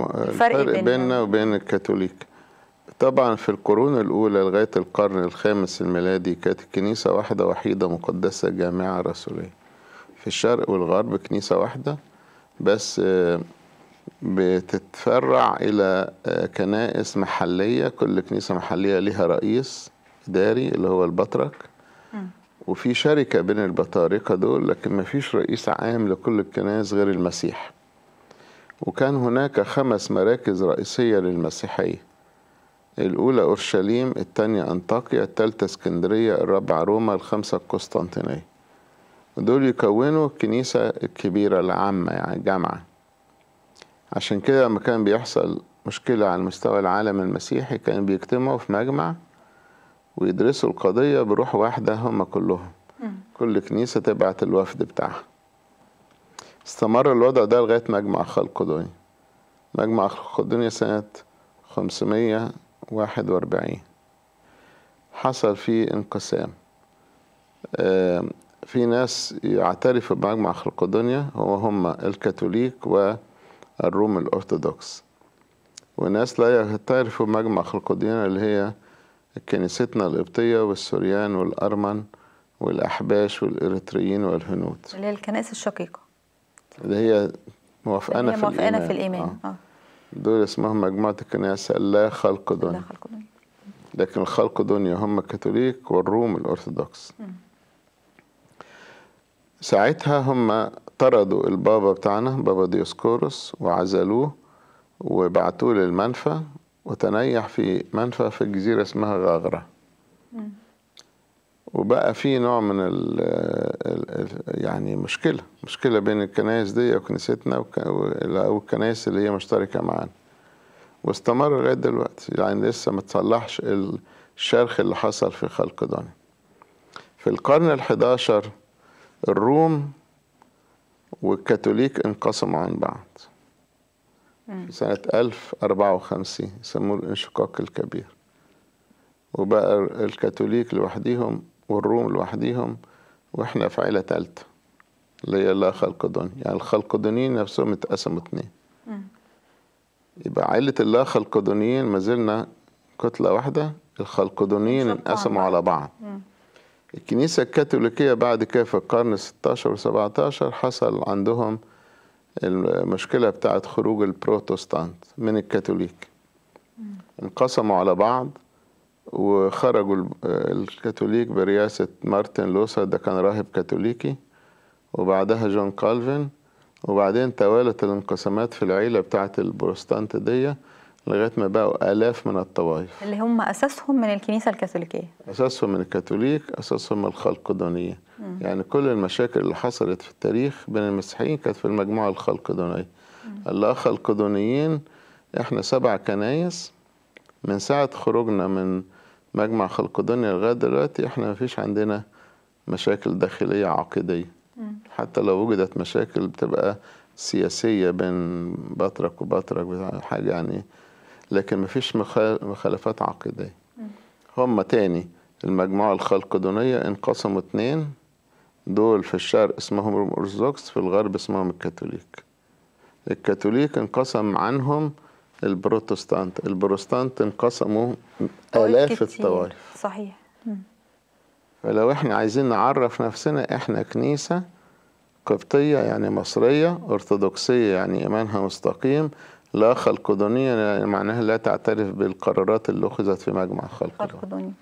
الفرق بيننا وبين الكاثوليك طبعا في القرون الأولى لغاية القرن الخامس الميلادي كانت الكنيسة واحدة وحيدة مقدسة جامعة رسولية في الشرق والغرب كنيسة واحدة بس آه، بتتفرع إلى آه، كنائس محلية كل كنيسة محلية لها رئيس إداري اللي هو البطرك وفي شركة بين البطاركة دول لكن مفيش رئيس عام لكل الكنائس غير المسيح وكان هناك خمس مراكز رئيسية للمسيحية الأولى أورشليم الثانية أنطاكيا الثالثة اسكندرية الرابعة روما الخامسة القسطنطينية دول يكونوا الكنيسة الكبيرة العامة يعني الجامعة عشان كده لما كان بيحصل مشكلة على مستوى العالم المسيحي كان بيجتمعوا في مجمع ويدرسوا القضية بروح واحدة هم كلهم كل كنيسة تبعت الوفد بتاعها استمر الوضع ده لغاية مجمع خلق دنيا مجمع خلق الدنيا سنة 541 حصل فيه انقسام في ناس يعترفوا بمجمع خلق الدنيا وهم الكاثوليك والروم الأرثوذكس وناس لا يعترفوا بمجمع خلق الدنيا اللي هي كنيستنا القبطية والسوريان والأرمن والأحباش والإريتريين والهنود اللي هي الكنائس الشقيقة اللي هي موافقانا في الإيمان موافقانا في الإيمان آه. آه. دول اسمهم مجموعة الكنيسة لا خلق دنيا لا خلق دنيا لكن الخلق دنيا هم الكاثوليك والروم الأرثوذكس ساعتها هم طردوا البابا بتاعنا بابا ديوسكوروس وعزلوه وبعتوه للمنفى وتنيح في منفى في الجزيرة اسمها غاغرة وبقى في نوع من ال الـ يعني مشكلة مشكلة بين الكنائس دي وكنيستنا والكنائس اللي هي مشتركة معانا واستمر لغاية دلوقتي يعني لسه ما تصلحش الشرخ اللي حصل في خلق خلقدان في القرن ال11 الروم والكاثوليك انقسموا عن بعض في سنة 1054 يسموه الانشقاق الكبير وبقى الكاثوليك لوحديهم والروم لوحديهم واحنا في عيلة تالتة اللي هي لا خلقدون يعني الخلقدونيين نفسهم اتقسموا اتنين يبقى عيلة اللا خلقدونيين ما زلنا كتلة واحدة الخلقدونيين انقسموا على بعض مم. الكنيسة الكاثوليكية بعد كده في القرن 16 و 17 حصل عندهم المشكلة بتاعة خروج البروتستانت من الكاثوليك انقسموا على بعض وخرجوا الكاثوليك برئاسة مارتن لوثر ده كان راهب كاثوليكي وبعدها جون كالفين وبعدين توالت الانقسامات في العيلة بتاعة البروستانت دي لغاية ما بقوا آلاف من الطوائف اللي هم أساسهم من الكنيسة الكاثوليكية أساسهم من الكاثوليك أساسهم من الخلقدونية يعني كل المشاكل اللي حصلت في التاريخ بين المسيحيين كانت في المجموعة الخلقدونية الأخلقدونيين إحنا سبع كنايس من ساعة خروجنا من مجمع خلق دنيا لغاية دلوقتي احنا ما فيش عندنا مشاكل داخلية عقيديه حتى لو وجدت مشاكل بتبقى سياسية بين بطرك وبطرك حاجة يعني لكن ما فيش مخالفات عقيديه هم تاني المجموعة الخلقدونية انقسموا اتنين دول في الشرق اسمهم الأرثوذكس في الغرب اسمهم الكاثوليك الكاثوليك انقسم عنهم البروتستانت البروتستانت انقسموا آلاف الطوائف صحيح فلو احنا عايزين نعرف نفسنا احنا كنيسة قبطية يعني مصرية أرثوذكسية يعني إيمانها مستقيم لا خلقدونية يعني معناها لا تعترف بالقرارات اللي أخذت في مجمع خلقدوني